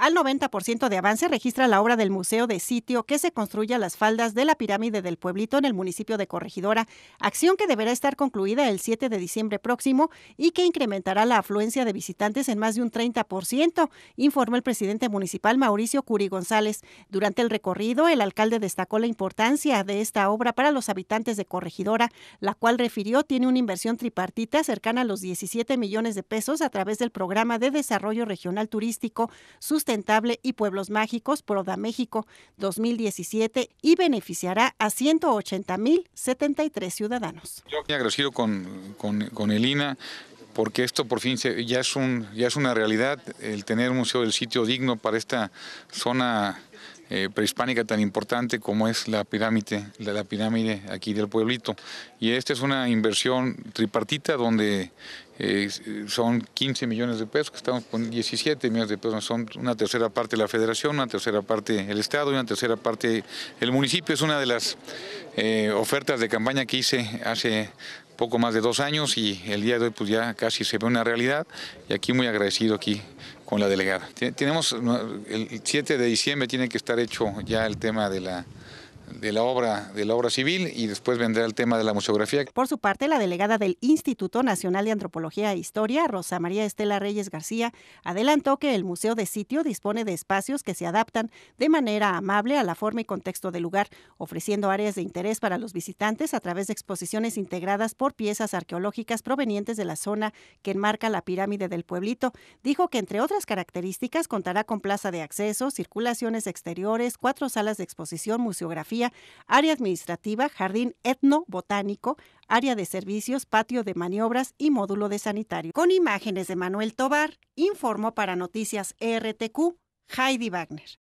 al 90% de avance registra la obra del Museo de Sitio que se construye a las faldas de la pirámide del pueblito en el municipio de Corregidora, acción que deberá estar concluida el 7 de diciembre próximo y que incrementará la afluencia de visitantes en más de un 30%, informó el presidente municipal Mauricio Curi González. Durante el recorrido, el alcalde destacó la importancia de esta obra para los habitantes de Corregidora, la cual refirió tiene una inversión tripartita cercana a los 17 millones de pesos a través del Programa de Desarrollo Regional Turístico Sustentable y Pueblos Mágicos Proda México 2017 y beneficiará a 180.073 ciudadanos. Yo agradecido con, con, con el INA porque esto por fin ya, es un, ya es una realidad, el tener un museo del sitio digno para esta zona eh, prehispánica tan importante como es la pirámide, la, pirámide aquí del pueblito. Y esta es una inversión tripartita donde eh, son 15 millones de pesos, que estamos con 17 millones de pesos, son una tercera parte la federación, una tercera parte el Estado y una tercera parte el municipio. Es una de las eh, ofertas de campaña que hice hace poco más de dos años y el día de hoy pues ya casi se ve una realidad y aquí muy agradecido aquí con la delegada. Tenemos el 7 de diciembre tiene que estar hecho ya el tema de la de la obra de la obra civil y después vendrá el tema de la museografía. Por su parte, la delegada del Instituto Nacional de Antropología e Historia, Rosa María Estela Reyes García, adelantó que el museo de sitio dispone de espacios que se adaptan de manera amable a la forma y contexto del lugar, ofreciendo áreas de interés para los visitantes a través de exposiciones integradas por piezas arqueológicas provenientes de la zona que enmarca la pirámide del pueblito. Dijo que entre otras características contará con plaza de acceso, circulaciones exteriores, cuatro salas de exposición, museografía área administrativa, jardín etnobotánico, área de servicios, patio de maniobras y módulo de sanitario. Con imágenes de Manuel Tobar, informo para Noticias RTQ Heidi Wagner.